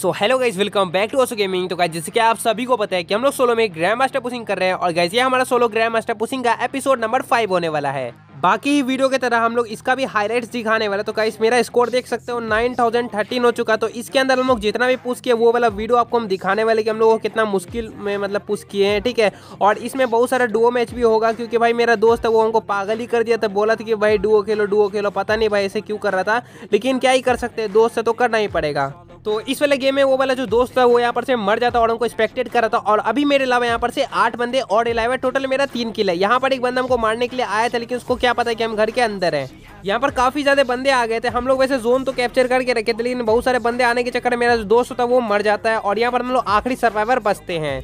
so hello guys welcome back to ऑसो gaming तो guys जैसे कि आप सभी को पता है कि हम लोग सोलो में ग्रैंड मास्टर पुसिंग कर रहे हैं और गाइज ये हमारा सोलो ग्रैंड मास्टर पुसिंग का एपिसोड नंबर फाइव होने वाला है बाकी वीडियो की तरह हम लोग इसका भी हाईलाइट्स दिखाने वाला तो गाइस मेरा स्कोर देख सकते हो नाइन थाउजेंड थर्टीन हो चुका तो इसके अंदर हम लोग जितना भी पूछ किए वो वाला वीडियो आपको हम दिखाने वाले कि हम लोग को कितना मुश्किल में मतलब पुश किए हैं ठीक है और इसमें बहुत सारा डुओ मैच भी होगा क्योंकि भाई मेरा दोस्त है वो हमको पागल ही कर दिया था बोला था कि भाई डुओ खेलो डुओ खेलो पता नहीं भाई ऐसे क्यों कर रहा था लेकिन क्या ही कर सकते दोस्त से तो करना ही पड़ेगा तो इस वाले गेम में वो वाला जो दोस्त था वो यहाँ पर से मर जाता और उनको एक्सपेक्टेड करा था और अभी मेरे अलावा यहाँ पर से आठ बंदे और अलावा टोटल मेरा तीन किल है यहाँ पर एक बंदा हमको मारने के लिए आया था लेकिन उसको क्या पता है कि हम घर के अंदर है यहाँ पर काफी ज्यादा बंदे आ गए थे हम लोग वैसे जोन तो कैप्चर करके रखे थे लेकिन बहुत सारे बंदे आने के चक्कर में मेरा जो दोस्त होता है वो मर जाता है और यहाँ पर हम लोग आखिरी सर्वाइवर बचते हैं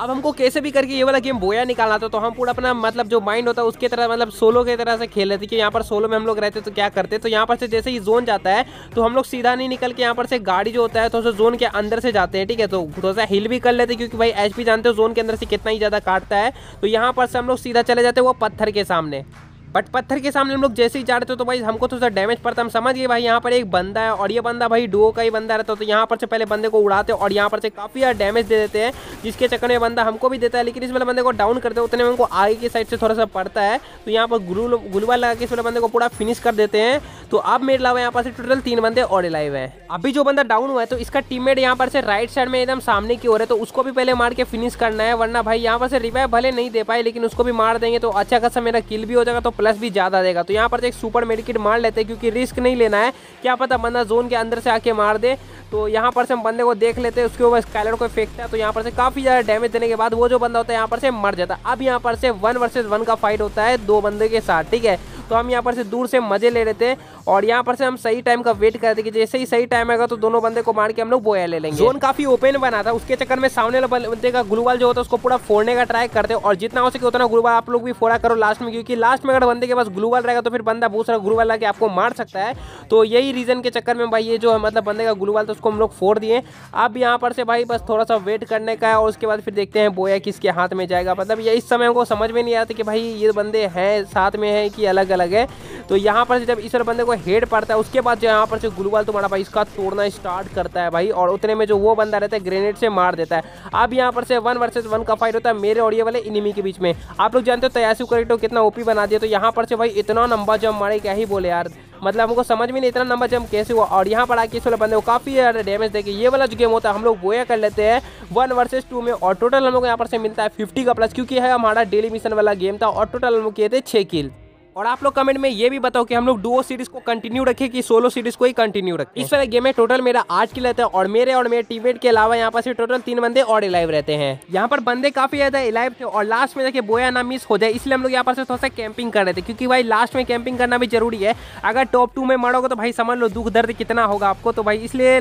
अब हमको कैसे भी करके ये वाला गेम बोया निकालना था तो हम पूरा अपना मतलब जो माइंड होता है उसके तरह मतलब सोलो के तरह से खेल रहे थे कि यहाँ पर सोलो में हम लोग रहते तो क्या करते तो यहाँ पर से जैसे ही जोन जाता है तो हम लोग सीधा नहीं निकल के यहाँ पर से गाड़ी जो होता है तो जोन के अंदर से जाते हैं ठीक है तो थोड़ा सा हिल भी कर लेते क्योंकि भाई एच जानते हो जोन के अंदर से कितना ही ज़्यादा काटता है तो यहाँ पर से हम लोग सीधा चले जाते हैं वो पत्थर के सामने बट पत्थर के सामने हम लोग जैसे ही जा रहे थे तो भाई हमको थोड़ा सा डैमेज पड़ता हम समझ गए भाई यहाँ पर एक बंदा है और ये बंदा भाई डुओ का ही बंदा रहता तो यहाँ पर से पहले बंदे को उड़ाते और यहाँ पर से काफ़ी यार डैमेज दे देते हैं जिसके चक्कर में बंदा हमको भी देता है लेकिन इस वाले बंदे को डाउन करते उतने में उनको आगे की साइड से थोड़ा सा पड़ता है तो यहाँ पर गुलवा लगा के इस वाले बंदे को पूरा फिनिश कर देते हैं तो अब मेरे अलावा यहाँ पर से टोटल तीन बंदे और लाइव है अभी जो बंदा डाउन हुआ है तो इसका टीममेट यहाँ पर से राइट साइड में एकदम सामने की ओर है तो उसको भी पहले मार के फिनिश करना है वरना भाई यहाँ पर से रिवाइव भले नहीं दे पाए लेकिन उसको भी मार देंगे तो अच्छा खासा मेरा किल भी हो जाएगा तो प्लस भी ज़्यादा देगा तो यहाँ पर एक सुपर मेडिकेट मार लेते हैं क्योंकि रिस्क नहीं लेना है क्या पता बंदा जोन के अंदर से आके मार दे तो यहाँ पर से हम बंदे को देख लेते हैं उसके ऊपर स्कैलर को फेंकता है तो यहाँ पर से काफ़ी ज़्यादा डैमेज देने के बाद वो जो बंदा होता है यहाँ पर से मर जाता है अब यहाँ पर से वन वर्सेज वन का फाइट होता है दो बंदे के साथ ठीक है तो हम यहाँ पर से दूर से मज़े ले रहे थे और यहाँ पर से हम सही टाइम का वेट करते कि जैसे ही सही टाइम आएगा तो दोनों बंदे को मार के हम लोग बोया ले लेंगे जोन काफ़ी ओपन बना था उसके चक्कर में सामने बंदे का गुलवाल जो होता है उसको पूरा फोड़ने का ट्राई करते और जितना हो सके उतना गुलवाल आप लोग भी फोड़ा करो लास्ट में क्योंकि लास्ट में अगर बंदे के पास ग्लूवाल रहेगा तो फिर बंदा बहुत सारा ग्लूवाल लगा आपको मार सकता है तो यही रीज़न के चक्कर में भाई ये जो मतलब बंदे का ग्लूवाल तो उसको हम लोग फोड़ दिए अब यहाँ पर से भाई बस थोड़ा सा वेट करने का है और उसके बाद फिर देखते हैं बोया किसके हाथ में जाएगा मतलब ये इस समय हमको समझ में नहीं आता कि भाई ये बंदे हैं साथ में है कि अलग अलग अलग है तो यहाँ पर जब इस बंदे को हेड पड़ता है उसके बाद जो यहाँ पर जो गुलवाल तुम्हारा भाई इसका तोड़ना स्टार्ट करता है भाई और उतने में जो वो बंदा रहता है ग्रेनेड से मार देता है अब यहाँ पर से वन वर्सेज वन का फाइट होता है मेरे और ये वाले इनिमी के बीच में आप लोग जानते हो तयासी करेक्ट कितना ओपी बना दिया तो यहाँ पर से भाई इतना नंबर जंप मारे क्या ही बोले यार मतलब हमको समझ में नहीं इतना नंबर जम कैसे हुआ और यहाँ पर आके इस वाले बंदे को काफ़ी ज़्यादा डैमेज देखिए ये वाला जो गेम होता है हम लोग बोया कर लेते हैं वन वर्सेस टू में और टोटल हम लोग यहाँ पर से मिलता है फिफ्टी का प्लस क्योंकि है हमारा डेली मिशन वाला गेम था और टोटल हम लोग किए थे छः किल और आप लोग कमेंट में ये भी बताओ कि हम लोग डुओ सीरीज को कंटिन्यू रखें कि सोलो सीरीज को ही कंटिन्यू रखें इस वाले गेम में टोटल मेरा आठ किलर था है और मेरे और मेरे टीम के अलावा यहाँ पर टोटल तीन बंदे और इलाइव रहते हैं यहाँ पर बंदे काफी ज्यादा इलाइव थे और लास्ट में देखिए बोया ना मिस हो जाए इसलिए हम लोग यहाँ पर थोड़ा सा कैंपिंग कर रहे थे क्योंकि भाई लास्ट में कैंपिंग करना भी जरूरी है अगर टॉप टू में मरोगे तो भाई समझ लो दुख दर्द कितना होगा आपको तो भाई इसलिए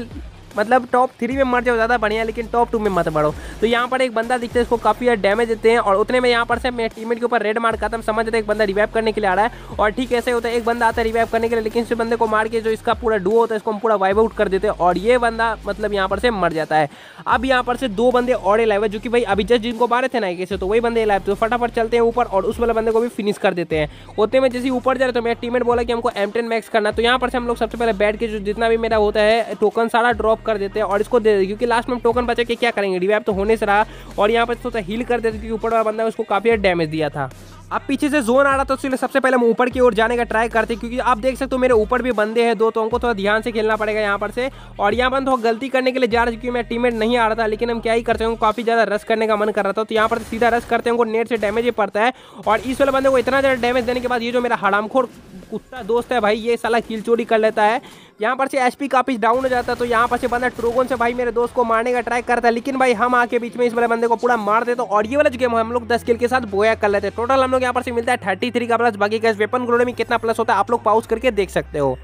मतलब टॉप थ्री में मर जाओ ज़्यादा बढ़िया लेकिन टॉप टू में मत बढ़ो तो यहाँ पर एक बंदा दिखता है इसको काफ़ी डैमेज देते हैं और उतने में यहाँ पर से मेरे टीमेट के ऊपर रेड मार खत्म समझ रहे एक बंदा रिवाइव करने के लिए आ रहा है और ठीक ऐसे होता है एक बंदा आता है रिवाइव करने के लिए लेकिन इस बंदे को मार के जो इसका पूरा डुओ होता है इसको हम पूरा वाइव आउट कर देते हैं और ये बंदा मतलब यहाँ पर से मर जाता है अब यहाँ पर से दो बंदे और लाइव है जो कि भाई अभी जस्ट जिनको मारे थे ना कैसे तो वही बंदे लाइव तो फटाफट चलते हैं ऊपर और उस वाले बंदे को भी फिनिश कर देते हैं होते में जैसे ऊपर जा रहे तो मेरा टीमेट बोला कि हमको एम मैक्स करना तो यहाँ पर से हम लोग सबसे पहले बैठ के जो जितना भी मेरा होता है टोकन सारा ड्रॉप कर देते हैं और इसको दे देते क्योंकि लास्ट में टोकन बचा के क्या करेंगे रिवाइव तो होने से रहा और यहाँ पर सोचा हील कर देते क्योंकि ऊपर वाला बंदा उसको काफ़ी डैमेज दिया था अब पीछे से जोन आ रहा था तो इसलिए सबसे पहले हम ऊपर की ओर जाने का ट्राई करते क्योंकि आप देख सकते हो मेरे ऊपर भी बंदे हैं दो तो हमको थोड़ा ध्यान से खेलना पड़ेगा यहाँ पर से और यहाँ पर थोड़ा गलती करने के लिए जा रहा क्योंकि मैं टीममेट नहीं आ रहा था लेकिन हम क्या ही करते हैं काफ़ी ज़्यादा रस करने का मन कर रहा था तो यहाँ पर सीधा रस करते हैं उनको नेट से डैमेज ही पड़ता है और इस वाले बंदे को इतना ज़्यादा डैमेज देने के बाद ये जो मेरा हड़ामखोर कुत्ता दोस्त है भाई ये साला किल चोरी कर लेता है यहाँ पर से एच पी काफी डाउन हो जाता है तो यहाँ पर से बंदा ट्रोगन से भाई मेरे दोस्त को मारने का ट्राई करता है लेकिन भाई हम आके बीच में इस वाले बंदे को पूरा मार देते और ये वाला जो गेम हम लोग दस किल के साथ बोया कर लेते हैं टोटल हम लोग यहाँ पर से मिलता है थर्टी थ्री का प्लस बाकी का वेपन ग्रोड में कितना प्लस होता है आप लोग पाउस करके देख सकते हो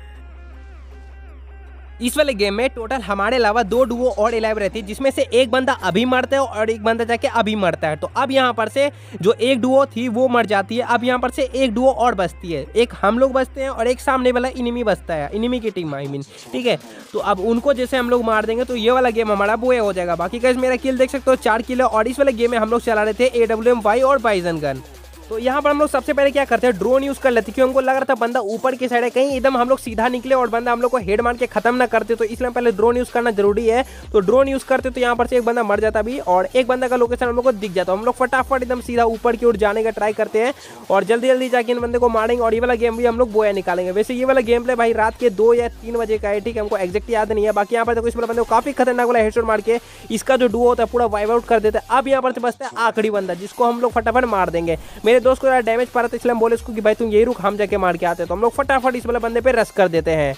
इस वाले गेम में टोटल हमारे अलावा दो डुओ और इलाइव रहती है जिसमें से एक बंदा अभी मरता है और एक बंदा जाके अभी मरता है तो अब यहाँ पर से जो एक डुओ थी वो मर जाती है अब यहाँ पर से एक डुओ और बचती है एक हम लोग बचते हैं और एक सामने वाला इनिमी बचता है इनिमी की टीम आई मीन ठीक है तो अब उनको जैसे हम लोग मार देंगे तो ये वाला गेम हमारा बोए हो जाएगा बाकी कैसे मेरा किल देख सकते हो चार किलो और इस वाले गेम में हम लोग चला रहे थे ए डब्ल्यू एम वाई और बाइजन गन तो यहाँ पर हम लोग सबसे पहले क्या करते हैं ड्रोन यूज कर लेते क्योंकि हमको लग रहा था बंदा ऊपर की साइड है कहीं एकदम हम लोग सीधा निकले और बंदा हम लोग को हेड मार के खत्म ना करते तो इसलिए पहले ड्रोन यूज करना जरूरी है तो ड्रोन यूज करते तो यहाँ पर से एक बंदा मर जाता भी और एक बंदा का लोकेशन हम लोग को दिख जाता हम लोग फटाफट एकदम सीधा ऊपर की ओर जाने का ट्राई करते हैं और जल्दी जल्दी जाके इन बंदे को मारेंगे और ये वाला गेम भी हम लोग बोया निकालेंगे वैसे ये वाला गेम प्ले भाई रात के दो या तीन बजे का है ठीक है हमको एक्जैक्ट याद नहीं है बाकी यहाँ पर देखो इस वाला बंदे को काफी खतरनाक वाला हेडशॉट मार के इसका जो डू होता है पूरा वाइप आउट कर देता है अब यहाँ पर बचता है आखिरी बंदा जिसको हम लोग फटाफट मार देंगे मेरे मेरे दोस्त को ज़्यादा डैमेज पा रहा था इसलिए हम बोले उसको कि भाई तुम यही रुक हम जाके मार के आते हैं तो हम लोग फटाफट इस वाले बंदे पे रस कर देते हैं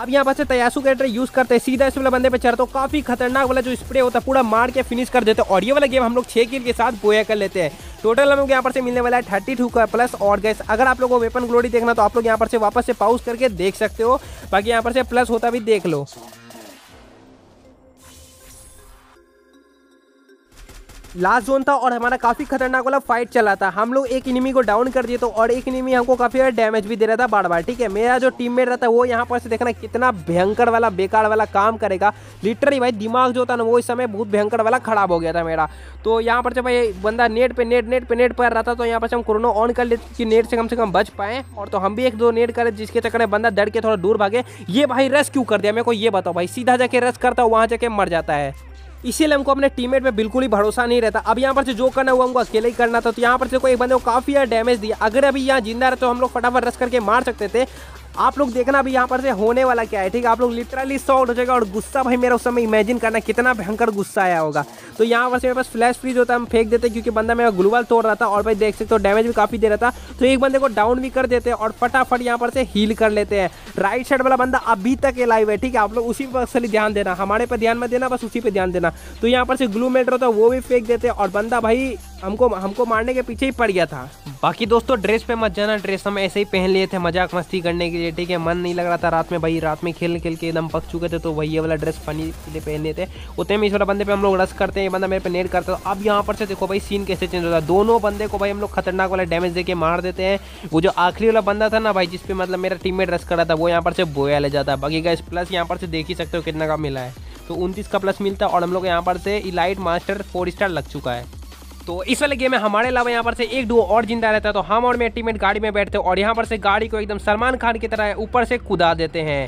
अब यहाँ पर से तयासु कैरेक्टर यूज करते हैं सीधा इस वाले बंदे पे चढ़ते हो काफी खतरनाक वाला जो स्प्रे होता है पूरा मार के फिनिश कर देते हैं और ये वाला गेम हम लोग छह किल के साथ बोया कर लेते हैं टोटल हम लोग यहाँ पर से मिलने वाला है थर्टी टू का प्लस और गैस अगर आप लोगों को वेपन ग्लोरी देखना तो आप लोग यहाँ पर से वापस से पाउस करके देख सकते हो बाकी यहाँ पर से प्लस होता भी देख लो लास्ट जोन था और हमारा काफ़ी खतरनाक वाला फाइट चला था हम लोग एक इनिमी को डाउन कर दिए तो और एक इनिमी हमको काफ़ी ज़्यादा डैमेज भी दे रहा था बार बार ठीक है मेरा जो टीम मेट रहता है वो यहाँ पर से देखना कितना भयंकर वाला बेकार वाला काम करेगा लिटरली भाई दिमाग जो था ना वो इस समय बहुत भयंकर वाला खराब हो गया था मेरा तो यहाँ पर जब भाई बंदा नेट पर नेट नेट पर नेट पर रहा था तो यहाँ पर हम कोरोना ऑन कर लेते कि नेट से कम से कम बच पाए और तो हम भी एक दो नेट करें जिसके चक्कर में बंदा डर के थोड़ा दूर भागे ये भाई रस क्यों कर दिया मेरे को ये बताओ भाई सीधा जाके रस करता वहाँ जाके मर जाता है इसीलिए हमको अपने टीममेट में बिल्कुल ही भरोसा नहीं रहता अब यहाँ पर से जो करना हुआ हमको अकेले ही करना था तो यहाँ पर से कोई एक बंदे को काफी डैमेज दिया अगर अभी यहाँ जिंदा रहे तो हम लोग फटाफट रस करके मार सकते थे आप लोग देखना भी यहाँ पर से होने वाला क्या है ठीक है आप लोग लिटरली सॉल्ट हो जाएगा और गुस्सा भाई मेरा उस समय इमेजिन करना कितना भयंकर गुस्सा आया होगा तो यहाँ पर से मेरे पास फ्लैश फ्रीज होता है हम फेंक देते क्योंकि बंदा मेरा ग्लूबल तोड़ रहा था और भाई देख सकते हो डैमेज भी काफ़ी दे रहा था तो एक बंदे को डाउन भी कर देते हैं और फटाफट यहाँ पर से हील कर लेते हैं राइट साइड वाला बंदा अभी तक लाइव है ठीक है आप लोग उसी पर असली ध्यान देना हमारे पर ध्यान मत देना बस उसी पर ध्यान देना तो यहाँ पर से ग्लू मेटर होता है वो भी फेंक देते और बंदा भाई हमको हमको मारने के पीछे ही पड़ गया था बाकी दोस्तों ड्रेस पे मत जाना ड्रेस हम ऐसे ही पहन लिए थे मजाक मस्ती करने के लिए ठीक है मन नहीं लग रहा था रात में भाई रात में खेल खेल के एकदम पक चुके थे तो वही वाला ड्रेस फनी के लिए पहन लिए थे उतने में इस वाला बंदे पे हम लोग रस करते हैं ये बंदा मेरे पे नेट करता था अब यहाँ पर से देखो भाई सीन कैसे चेंज होता है दोनों बंदे को भाई हम लोग खतरनाक वाला डैमेज दे मार देते हैं वो जो आखिरी वाला बंदा था ना भाई जिसपे मतलब मेरा टीम रस कर रहा था वो यहाँ पर से बोया ले जाता है बाकी का प्लस यहाँ पर से देख ही सकते हो कितना का मिला है तो उनतीस का प्लस मिलता है और हम लोग यहाँ पर से इलाइट मास्टर फोर स्टार लग चुका है तो इस वाले गेम में हमारे अलावा यहाँ पर से एक डू और जिंदा रहता है तो हम और मेरे टीममेट गाड़ी में बैठते और यहाँ पर से गाड़ी को एकदम सलमान खान की तरह ऊपर से कुदा देते हैं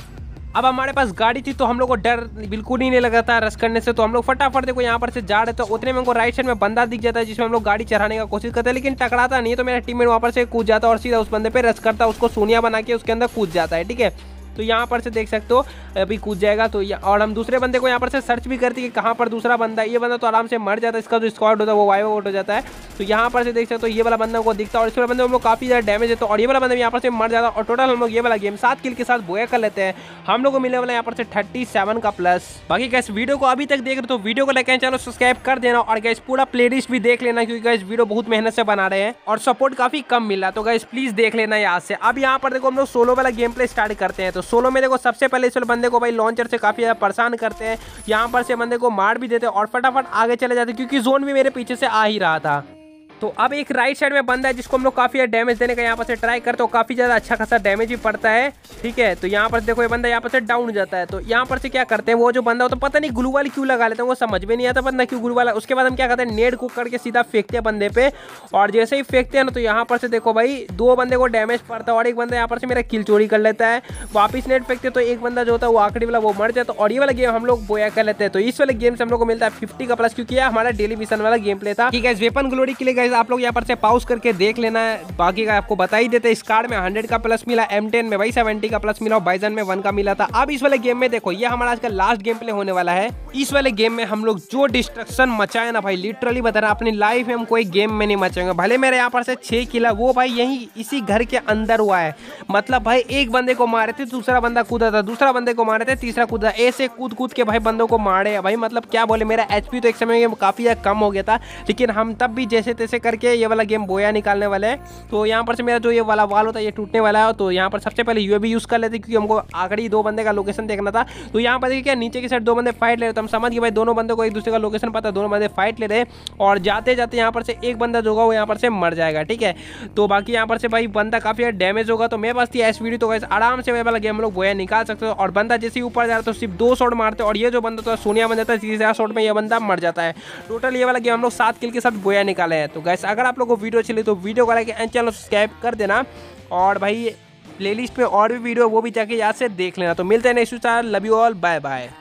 अब हमारे पास गाड़ी थी तो हम लोग को डर बिल्कुल ही नहीं लगा था रस करने से तो हम लोग फटाफट देखो यहाँ पर से जा रहे थे तो उतने में हमको राइट साइड में बंदा दिख जाता है जिसमें हम लोग गाड़ी चढ़ाने का कोशिश करते हैं लेकिन टकराता नहीं तो मेरा टीममेट वहाँ पर से कूद जाता और सीधा उस बंदे पे रस करता उसको सोनिया बना के उसके अंदर कूद जाता है ठीक है तो यहाँ पर से देख सकते हो अभी कूद जाएगा तो और हम दूसरे बंदे को यहाँ पर से सर्च भी करते कि कहाँ पर दूसरा बंदा ये बंदा तो आराम से मर जाता है इसका जो स्क्वाड होता है वो वाइव आउट हो जाता है तो यहाँ पर से देख सकते हो तो ये वाला बंदा को दिखता है और इस वाला बंदे हम लोग काफी ज्यादा डैमेज होता है तो और ये वाला बंदा यहाँ पर से मर जाता है और टोटल हम लोग ये वाला गेम सात किल के साथ बोया कर लेते हैं हम लोग को मिलने वाला यहाँ पर से थर्टी का प्लस बाकी गैस वीडियो को अभी तक देख रहे हो तो वीडियो को लेकर चैनल सब्सक्राइब कर देना और गैस पूरा प्ले भी देख लेना क्योंकि गैस वीडियो बहुत मेहनत से बना रहे हैं और सपोर्ट काफी कम मिल रहा तो गैस प्लीज देख लेना यहाँ से अब यहाँ पर देखो हम लोग सोलो वाला गेम प्ले स्टार्ट करते हैं तो सोलो में देखो सबसे पहले इस बंदे को भाई लॉन्चर से काफी ज्यादा परेशान करते हैं यहाँ पर से बंदे को मार भी देते और फटाफट आगे चले जाते क्योंकि जोन भी मेरे पीछे से आ ही रहा था तो अब एक राइट साइड में बंदा है जिसको हम लोग काफ़ी डैमेज देने का यहाँ पर से ट्राई करते हो काफ़ी ज़्यादा अच्छा खासा डैमेज भी पड़ता है ठीक है तो यहाँ पर देखो ये बंदा यहाँ पर से डाउन जाता है तो यहाँ पर से क्या करते हैं वो जो बंदा हो तो पता नहीं ग्लू वाली क्यों लगा लेते हैं वो समझ में नहीं आता बंदा क्यों ग्लू वाला उसके बाद हम क्या करते हैं नेट कुक करके सीधा फेंकते हैं बंदे पे और जैसे ही फेंकते हैं ना तो यहाँ पर से देखो भाई दो बंदे को डैमेज पड़ता है और एक बंदा यहाँ पर से मेरा किल चोरी कर लेता है वापिस नेट फेंकते तो एक बंदा जो होता है वो आखिरी वाला वो मर जाता है और ये वाला गेम हम लोग बोया कर लेते हैं तो इस वाले गेम से हम लोग को मिलता है फिफ्टी का प्लस क्योंकि हमारा डेली मिशन वाला गेम प्ले था ठीक है वेपन ग्लोरी के लिए गाइज आप लोग यहाँ पर से पाउस करके देख लेना है बाकी का आपको बता ही देते इस कार्ड में हंड्रेड का प्लस मिला एम में भाई सेवेंटी का प्लस मिला और बाइजन में वन का मिला था अब इस वाले गेम में देखो ये हमारा आज का लास्ट गेम प्ले होने वाला है इस वाले गेम में हम लोग जो डिस्ट्रक्शन मचाए ना भाई लिटरली बता रहा अपनी लाइफ में हम कोई गेम में नहीं मचाएंगे भले मेरे यहाँ पर से छह किला वो भाई यही इसी घर के अंदर हुआ है मतलब भाई एक बंदे को मारे थे दूसरा बंदा कूदा था दूसरा बंदे को मारे थे तीसरा कूदा ऐसे कूद कूद के भाई बंदों को मारे भाई मतलब क्या बोले मेरा एचपी तो एक समय में काफी कम हो गया था लेकिन हम तब भी जैसे तैसे करके ये वाला गेम बोया निकालने वाले हैं तो यहाँ पर से मेरा जो ये वाला वाल होता है ये टूटने वाला है तो यहाँ पर सबसे पहले यू यूज़ कर लेते क्योंकि हमको आखिरी दो बंदे का लोकेशन देखना था तो यहाँ पर देखिए क्या नीचे की साइड दो बंदे फाइट ले रहे तो हम समझ गए भाई दोनों बंदे को एक दूसरे का लोकेशन पता दोनों बंदे फाइट ले रहे और जाते जाते यहाँ पर से एक बंदा जो होगा वो यहाँ पर से मर जाएगा ठीक है तो बाकी यहाँ पर से भाई बंदा काफ़ी डैमेज होगा तो मेरे पास थी ऐसी वीडियो तो वैसे आराम से वह वाला गेम हम लोग बोया निकाल सकते हो और बंदा जैसे ही ऊपर जा रहा तो सिर्फ दो शॉट मारते और ये जो बंदा था सोनिया बन जाता है तीसरा शॉट में यह बंदा मर जाता है टोटल ये वाला गेम हम लोग सात किल के साथ बोया निकाले हैं तो गैस अगर आप लोग को वीडियो चले तो वीडियो को लाइक एंड चैनल सब्सक्राइब कर देना और भाई प्लेलिस्ट में और भी वीडियो वो भी जाके यहाँ से देख लेना तो मिलते हैं next love you all bye bye